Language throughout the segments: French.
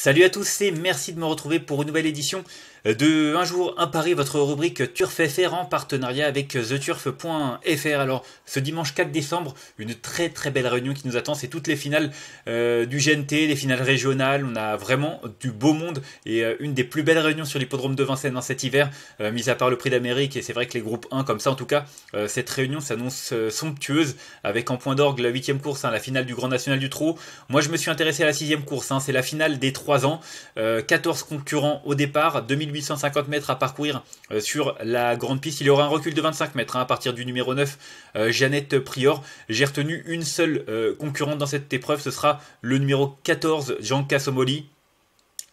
Salut à tous et merci de me retrouver pour une nouvelle édition de Un jour, un pari, votre rubrique Turf FR en partenariat avec theturf.fr. Alors, ce dimanche 4 décembre, une très très belle réunion qui nous attend. C'est toutes les finales euh, du GNT, les finales régionales. On a vraiment du beau monde et euh, une des plus belles réunions sur l'hippodrome de Vincennes dans cet hiver, euh, mis à part le prix d'Amérique. Et c'est vrai que les groupes 1 comme ça, en tout cas, cette réunion s'annonce somptueuse avec en point d'orgue la 8 course, hein, la finale du Grand National du Trou. Moi, je me suis intéressé à la 6 course. Hein. c'est la finale des 3 ans. 14 euh, concurrents au départ, 2850 mètres à parcourir euh, sur la grande piste. Il y aura un recul de 25 mètres hein, à partir du numéro 9, euh, Jeannette Prior. J'ai retenu une seule concurrente dans cette épreuve, ce sera le numéro 14, Jean Casomoli.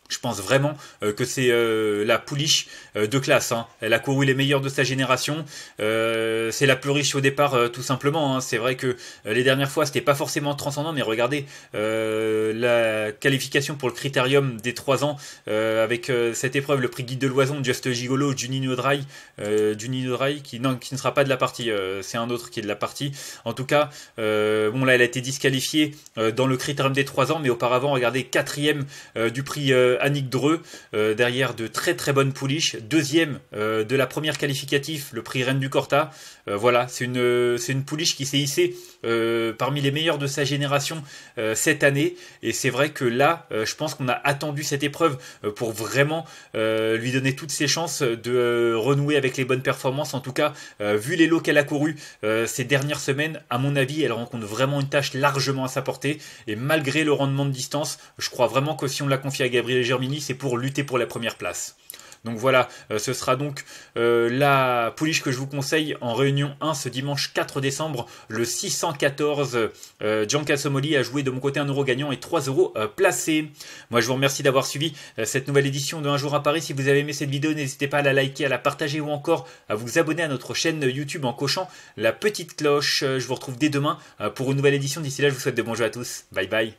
Je pense vraiment euh, que c'est euh, la pouliche euh, de classe. Hein. Elle a couru les meilleurs de sa génération. c'est la plus riche au départ, tout simplement. Hein. C'est vrai que les dernières fois, c'était pas forcément transcendant, mais regardez la qualification pour le critérium des 3 ans avec cette épreuve, le prix Guide de Loison, Just Gigolo, Junino Dry, Junino Dry qui, non, qui ne sera pas de la partie. c'est un autre qui est de la partie. En tout cas, bon là, elle a été disqualifiée dans le critérium des 3 ans, mais auparavant, regardez quatrième du prix euh, Annick Dreux, euh, derrière de très très bonnes pouliches. Deuxième euh, de la première qualificative, le prix Reine du Corta. voilà, c'est une, c'est une pouliche qui s'est hissée parmi les meilleures de sa génération cette année. Et c'est vrai que là, je pense qu'on a attendu cette épreuve pour vraiment lui donner toutes ses chances de renouer avec les bonnes performances. En tout cas, vu les lots qu'elle a couru ces dernières semaines, à mon avis, elle rencontre vraiment une tâche largement à sa portée. Et malgré le rendement de distance, je crois vraiment que si on l'a confie à Gabriel Germini, c'est pour lutter pour la première place. Donc voilà, euh, ce sera donc euh, la pouliche que je vous conseille en réunion 1 ce dimanche 4 décembre, le 614. Euh, Gianca Somoli a joué de mon côté un euro gagnant et 3 euros euh, placés. Moi je vous remercie d'avoir suivi cette nouvelle édition de Un jour à Paris. Si vous avez aimé cette vidéo, n'hésitez pas à la liker, à la partager ou encore à vous abonner à notre chaîne YouTube en cochant la petite cloche. Je vous retrouve dès demain pour une nouvelle édition. D'ici là, je vous souhaite de bons jeux à tous. Bye bye.